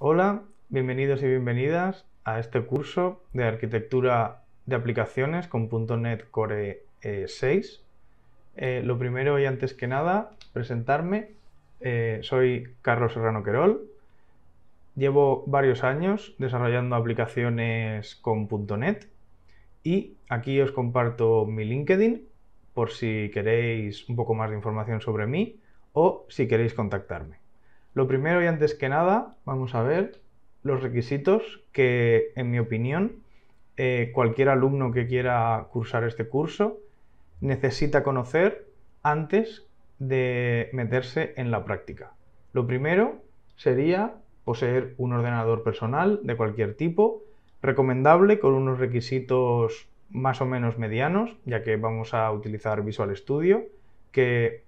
Hola, bienvenidos y bienvenidas a este curso de arquitectura de aplicaciones con .NET Core 6. Eh, eh, lo primero y antes que nada, presentarme. Eh, soy Carlos Serrano Querol. Llevo varios años desarrollando aplicaciones con .NET y aquí os comparto mi LinkedIn por si queréis un poco más de información sobre mí o si queréis contactarme. Lo primero y antes que nada, vamos a ver los requisitos que, en mi opinión, eh, cualquier alumno que quiera cursar este curso necesita conocer antes de meterse en la práctica. Lo primero sería poseer un ordenador personal de cualquier tipo, recomendable con unos requisitos más o menos medianos, ya que vamos a utilizar Visual Studio, que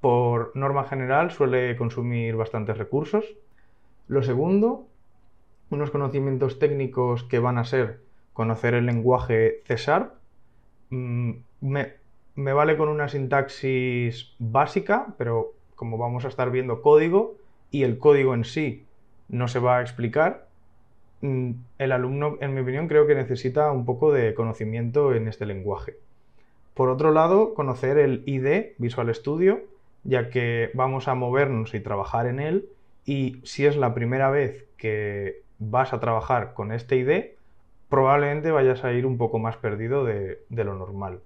por norma general suele consumir bastantes recursos. Lo segundo, unos conocimientos técnicos que van a ser conocer el lenguaje C mm, Me, me vale con una sintaxis básica, pero como vamos a estar viendo código y el código en sí no se va a explicar, mm, el alumno, en mi opinión, creo que necesita un poco de conocimiento en este lenguaje. Por otro lado, conocer el ID Visual Studio, ya que vamos a movernos y trabajar en él y si es la primera vez que vas a trabajar con este ID, probablemente vayas a ir un poco más perdido de, lo normal.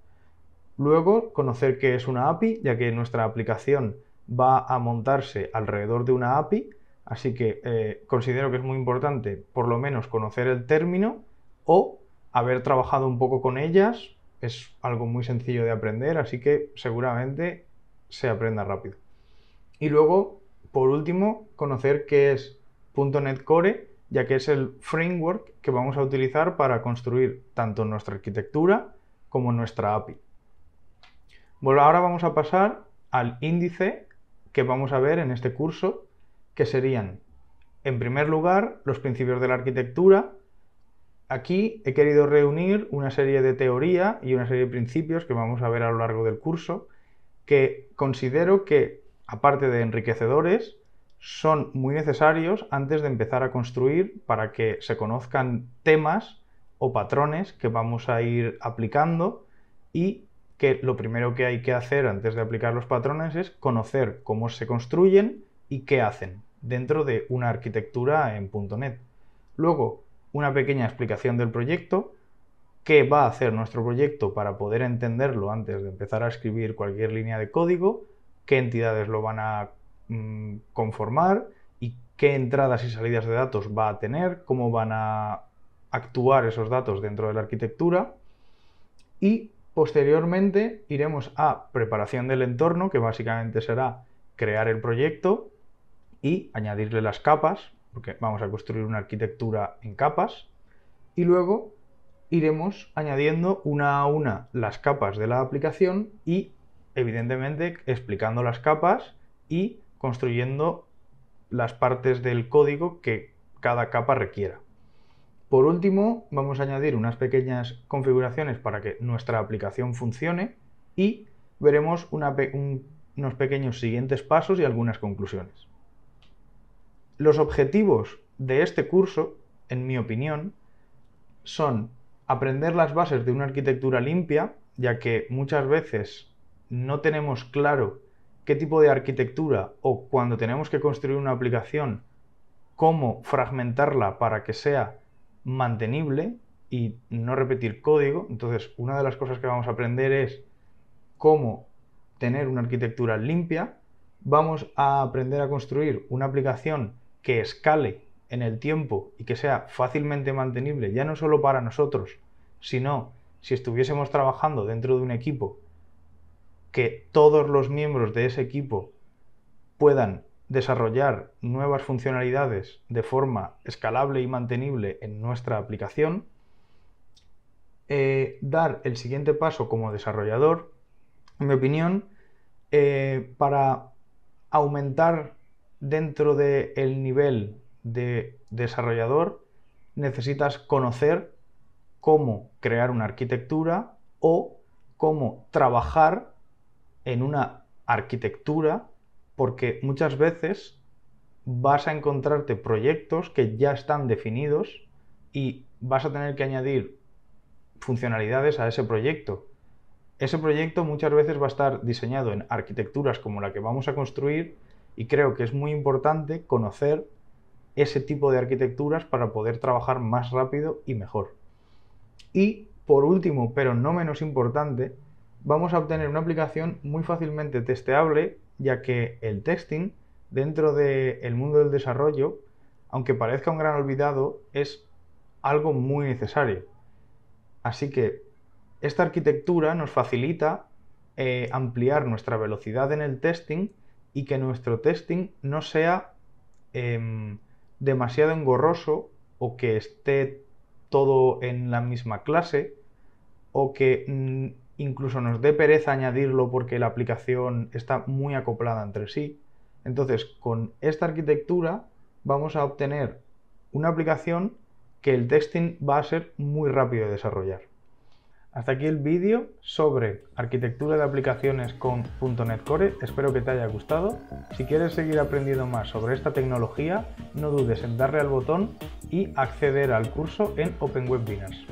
Luego, conocer qué es una API, ya que nuestra aplicación va a montarse alrededor de una API, así que eh, considero que es muy importante por lo menos conocer el término o haber trabajado un poco con ellas, es algo muy sencillo de aprender, así que seguramente se aprenda rápido. Y luego, por último, conocer qué es .NET Core, ya que es el framework que vamos a utilizar para construir tanto nuestra arquitectura como nuestra API. Bueno, ahora vamos a pasar al índice que vamos a ver en este curso, que serían, en primer lugar, los principios de la arquitectura. Aquí he querido reunir una serie de teoría y una serie de principios que vamos a ver a lo largo del curso que considero que, aparte de enriquecedores, son muy necesarios antes de empezar a construir para que se conozcan temas o patrones que vamos a ir aplicando y que lo primero que hay que hacer antes de aplicar los patrones es conocer cómo se construyen y qué hacen dentro de una arquitectura en .NET. Luego, una pequeña explicación del proyecto, qué va a hacer nuestro proyecto para poder entenderlo antes de empezar a escribir cualquier línea de código, qué entidades lo van a mm, conformar y qué entradas y salidas de datos va a tener, cómo van a actuar esos datos dentro de la arquitectura y posteriormente iremos a preparación del entorno, que básicamente será crear el proyecto y añadirle las capas, porque vamos a construir una arquitectura en capas y luego iremos añadiendo una a una las capas de la aplicación y evidentemente explicando las capas y construyendo las partes del código que cada capa requiera. Por último, vamos a añadir unas pequeñas configuraciones para que nuestra aplicación funcione y veremos unos pequeños siguientes pasos y algunas conclusiones. Los objetivos de este curso, en mi opinión, son aprender las bases de una arquitectura limpia, ya que muchas veces no tenemos claro qué tipo de arquitectura o cuando tenemos que construir una aplicación, cómo fragmentarla para que sea mantenible y no repetir código. Entonces, una de las cosas que vamos a aprender es cómo tener una arquitectura limpia. Vamos a aprender a construir una aplicación que escale en el tiempo y que sea fácilmente mantenible, ya no solo para nosotros, sino si estuviésemos trabajando dentro de un equipo que todos los miembros de ese equipo puedan desarrollar nuevas funcionalidades de forma escalable y mantenible en nuestra aplicación, eh, dar el siguiente paso como desarrollador, en mi opinión, eh, para aumentar dentro del nivel de desarrollador, necesitas conocer cómo crear una arquitectura o cómo trabajar en una arquitectura, porque muchas veces vas a encontrarte proyectos que ya están definidos y vas a tener que añadir funcionalidades a ese proyecto. Ese proyecto muchas veces va a estar diseñado en arquitecturas como la que vamos a construir y creo que es muy importante conocer ese tipo de arquitecturas para poder trabajar más rápido y mejor. Y por último, pero no menos importante, vamos a obtener una aplicación muy fácilmente testeable, ya que el testing dentro del mundo del desarrollo, aunque parezca un gran olvidado, es algo muy necesario. Así que esta arquitectura nos facilita eh, ampliar nuestra velocidad en el testing y que nuestro testing no sea em, demasiado engorroso o que esté todo en la misma clase o que mm, incluso nos dé pereza añadirlo porque la aplicación está muy acoplada entre sí. Entonces, con esta arquitectura vamos a obtener una aplicación que el testing va a ser muy rápido de desarrollar. Hasta aquí el vídeo sobre arquitectura de aplicaciones con .NET Core. Espero que te haya gustado. Si quieres seguir aprendiendo más sobre esta tecnología, no dudes en darle al botón y acceder al curso en Open Webinars.